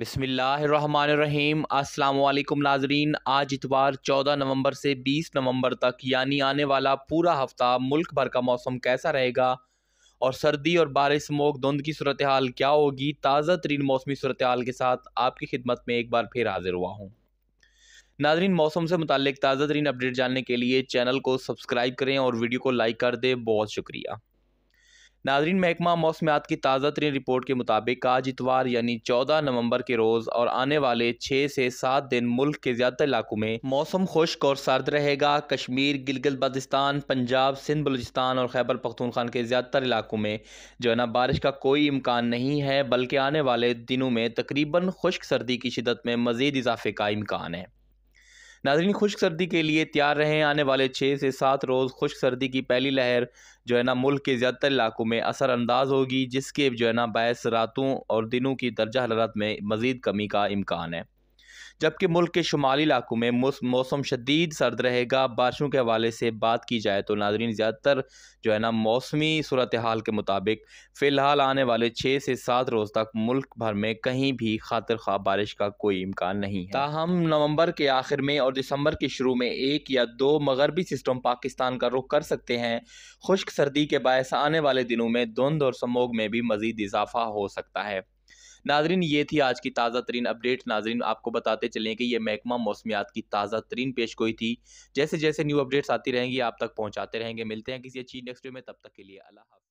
बिसमीम अल्लाम नाजरीन आज इतवार 14 नवंबर से 20 नवंबर तक यानी आने वाला पूरा हफ्ता मुल्क भर का मौसम कैसा रहेगा और सर्दी और बारिश स्मोक धुंध की सूरत हाल क्या होगी ताज़ा तरीन मौसमी सूरत हाल के साथ आपकी खिदमत में एक बार फिर हाजिर हुआ हूँ नाजरीन मौसम से मुतक ताज़ा तरीन अपडेट जानने के लिए चैनल को सब्सक्राइब करें और वीडियो को लाइक कर दें बहुत शुक्रिया नाजरीन महकमा मौसमियात की ताज़ा तरीन रिपोर्ट के मुताबिक आज इतवार यानी चौदह नवंबर के रोज़ और आने वाले छः से सात दिन मुल्क के ज्यादातर इलाकों में मौसम खुश्क और सर्द रहेगा कश्मीर गिलगित बल्तिस्तान पंजाब सिंध बलूचिस्तान और खैबर पख्तूनखान के ज़्यादातर इलाकों में जो है ना बारिश का कोई इम्कान नहीं है बल्कि आने वाले दिनों में तकरीबन खुश्क सर्दी की शिदत में मज़ीद इजाफे का इम्कान है नाजरीन खुश्क सर्दी के लिए तैयार रहें आने वाले छः से सात रोज़ खुश्क सर्दी की पहली लहर जो है ना मुल्क के ज़्यादातर इलाकों में असरानंदाज होगी जिसके जो है ना बायस रातों और दिनों की दर्जा हरारत में मज़ीद कमी का इम्कान है जबकि मुल्क के शुमाली इलाकों में मौसम शदीद सर्द रहेगा बारिशों के हवाले से बात की जाए तो नाजरीन ज़्यादातर जो है ना मौसमी सूरत हाल के मुताबिक फ़िलहाल आने वाले छः से सात रोज़ तक मुल्क भर में कहीं भी खातर खा बारिश का कोई इम्कान नहीं है ताहम नवंबर के आखिर में और दिसंबर के शुरू में एक या दो मगरबी सिस्टम पाकिस्तान का रुख कर सकते हैं खुश्क सर्दी के बायस आने वाले दिनों में धुंध और समोग में भी मजीद इजाफा हो सकता है नाजरीन ये थी आज की ताज़ा तरीन अपडेट नाजरीन आपको बताते चलें कि ये महकमा मौसमियात की ताज़ा तरीन पेश गोई थी जैसे जैसे न्यू अपडेट्स आती रहेंगी आप तक पहुँचाते रहेंगे मिलते हैं किसी अच्छी नेक्स्ट डे में तब तक के लिए अल्लाह